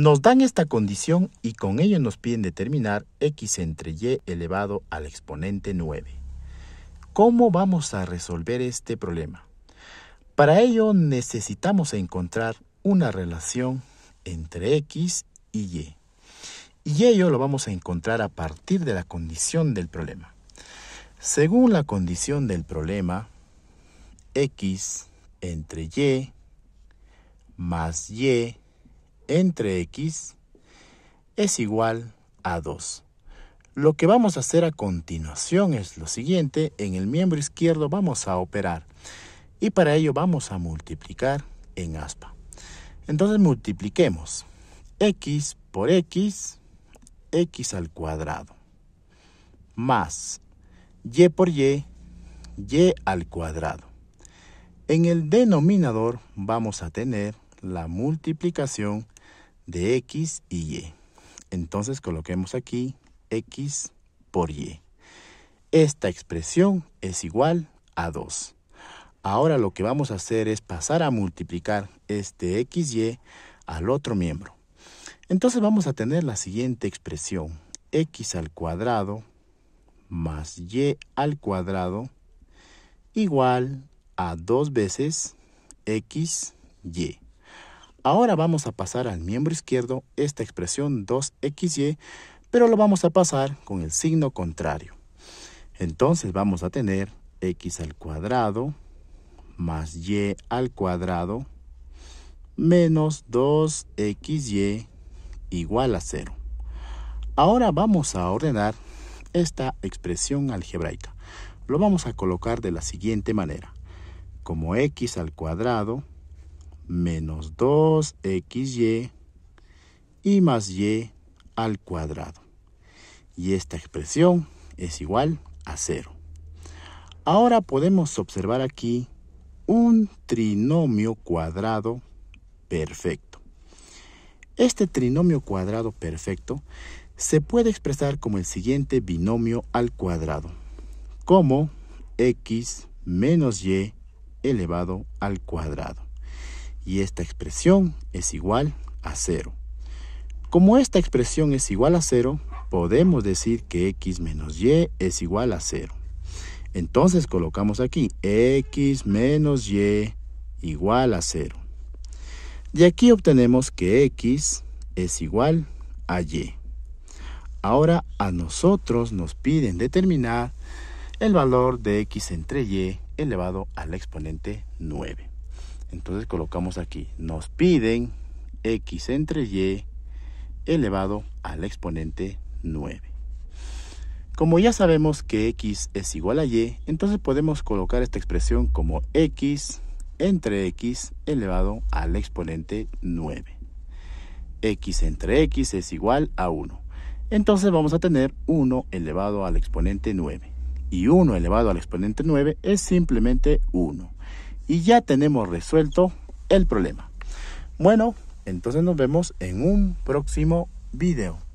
Nos dan esta condición y con ello nos piden determinar x entre y elevado al exponente 9. ¿Cómo vamos a resolver este problema? Para ello necesitamos encontrar una relación entre x y y. Y ello lo vamos a encontrar a partir de la condición del problema. Según la condición del problema, x entre y más y entre x es igual a 2. Lo que vamos a hacer a continuación es lo siguiente. En el miembro izquierdo vamos a operar y para ello vamos a multiplicar en aspa. Entonces multipliquemos x por x, x al cuadrado, más y por y, y al cuadrado. En el denominador vamos a tener la multiplicación de X y Y. Entonces coloquemos aquí X por Y. Esta expresión es igual a 2. Ahora lo que vamos a hacer es pasar a multiplicar este XY al otro miembro. Entonces vamos a tener la siguiente expresión. X al cuadrado más Y al cuadrado igual a dos veces XY. Ahora vamos a pasar al miembro izquierdo esta expresión 2xy, pero lo vamos a pasar con el signo contrario. Entonces vamos a tener x al cuadrado más y al cuadrado menos 2xy igual a 0. Ahora vamos a ordenar esta expresión algebraica. Lo vamos a colocar de la siguiente manera. Como x al cuadrado menos 2xy y más y al cuadrado. Y esta expresión es igual a 0. Ahora podemos observar aquí un trinomio cuadrado perfecto. Este trinomio cuadrado perfecto se puede expresar como el siguiente binomio al cuadrado, como x menos y elevado al cuadrado y esta expresión es igual a 0. Como esta expresión es igual a 0, podemos decir que x menos y es igual a 0. Entonces colocamos aquí x menos y igual a 0. De aquí obtenemos que x es igual a y. Ahora a nosotros nos piden determinar el valor de x entre y elevado al exponente 9. Entonces colocamos aquí, nos piden x entre y elevado al exponente 9. Como ya sabemos que x es igual a y, entonces podemos colocar esta expresión como x entre x elevado al exponente 9. x entre x es igual a 1. Entonces vamos a tener 1 elevado al exponente 9. Y 1 elevado al exponente 9 es simplemente 1 y ya tenemos resuelto el problema. Bueno, entonces nos vemos en un próximo video.